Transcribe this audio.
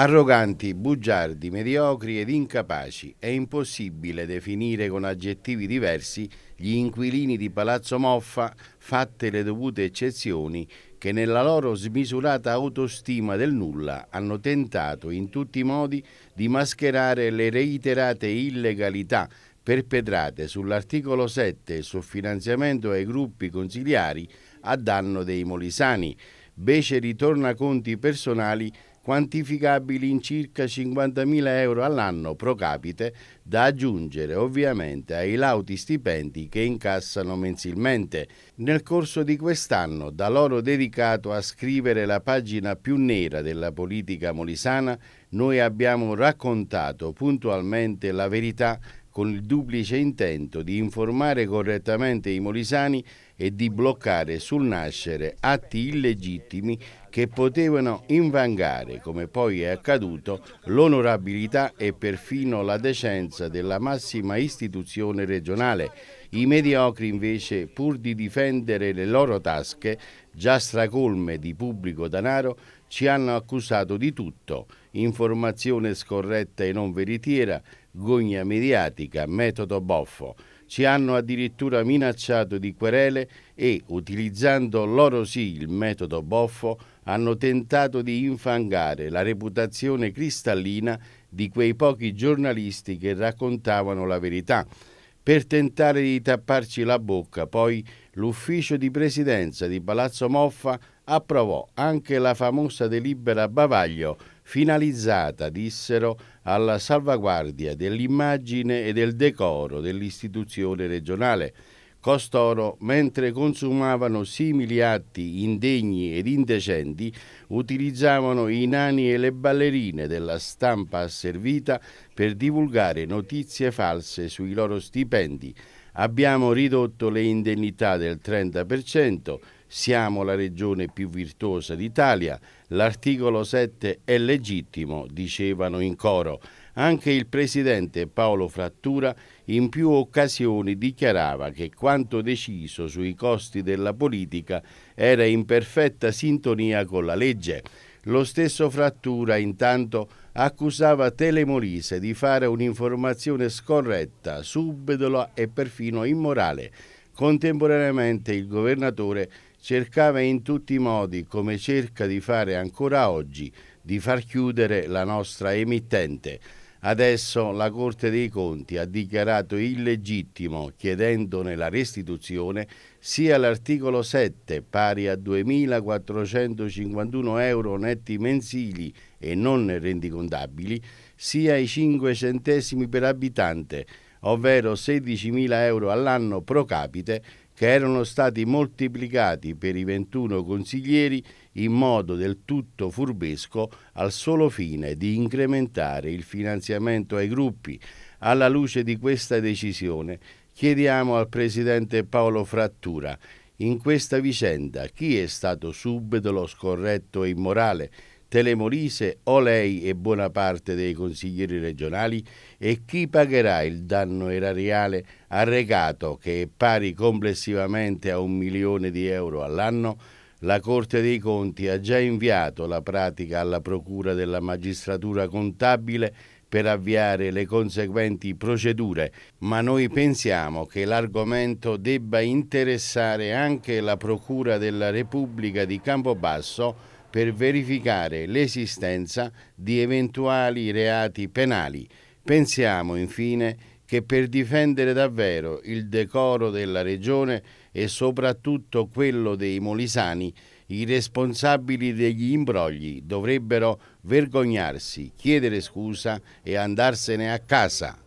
Arroganti, bugiardi, mediocri ed incapaci, è impossibile definire con aggettivi diversi gli inquilini di Palazzo Moffa, fatte le dovute eccezioni, che nella loro smisurata autostima del nulla hanno tentato in tutti i modi di mascherare le reiterate illegalità perpetrate sull'articolo 7 sul finanziamento ai gruppi consigliari a danno dei molisani, beceri tornaconti personali quantificabili in circa 50.000 euro all'anno pro capite, da aggiungere ovviamente ai lauti stipendi che incassano mensilmente. Nel corso di quest'anno, da loro dedicato a scrivere la pagina più nera della politica molisana, noi abbiamo raccontato puntualmente la verità con il duplice intento di informare correttamente i molisani e di bloccare sul nascere atti illegittimi che potevano invangare, come poi è accaduto, l'onorabilità e perfino la decenza della massima istituzione regionale. I mediocri invece, pur di difendere le loro tasche, già stracolme di pubblico denaro, ci hanno accusato di tutto, informazione scorretta e non veritiera, gogna mediatica, metodo boffo. Ci hanno addirittura minacciato di querele e, utilizzando loro sì il metodo boffo, hanno tentato di infangare la reputazione cristallina di quei pochi giornalisti che raccontavano la verità, per tentare di tapparci la bocca. Poi l'ufficio di presidenza di Palazzo Moffa approvò anche la famosa delibera Bavaglio, finalizzata, dissero, alla salvaguardia dell'immagine e del decoro dell'istituzione regionale. Costoro, mentre consumavano simili atti indegni ed indecenti, utilizzavano i nani e le ballerine della stampa asservita per divulgare notizie false sui loro stipendi. Abbiamo ridotto le indennità del 30%, siamo la regione più virtuosa d'Italia, l'articolo 7 è legittimo, dicevano in coro. Anche il presidente Paolo Frattura in più occasioni dichiarava che quanto deciso sui costi della politica era in perfetta sintonia con la legge. Lo stesso Frattura intanto accusava Telemolise di fare un'informazione scorretta, subdola e perfino immorale. Contemporaneamente il governatore cercava in tutti i modi, come cerca di fare ancora oggi, di far chiudere la nostra emittente. Adesso la Corte dei Conti ha dichiarato illegittimo, chiedendone la restituzione, sia l'articolo 7, pari a 2.451 euro netti mensili e non rendicontabili, sia i 5 centesimi per abitante, ovvero 16.000 euro all'anno pro capite, che erano stati moltiplicati per i 21 consiglieri in modo del tutto furbesco al solo fine di incrementare il finanziamento ai gruppi. Alla luce di questa decisione chiediamo al Presidente Paolo Frattura in questa vicenda chi è stato subito lo scorretto e immorale Telemolise o lei e buona parte dei consiglieri regionali e chi pagherà il danno erariale arrecato che è pari complessivamente a un milione di euro all'anno, la Corte dei Conti ha già inviato la pratica alla Procura della Magistratura Contabile per avviare le conseguenti procedure, ma noi pensiamo che l'argomento debba interessare anche la Procura della Repubblica di Campobasso per verificare l'esistenza di eventuali reati penali. Pensiamo infine che per difendere davvero il decoro della regione e soprattutto quello dei molisani, i responsabili degli imbrogli dovrebbero vergognarsi, chiedere scusa e andarsene a casa.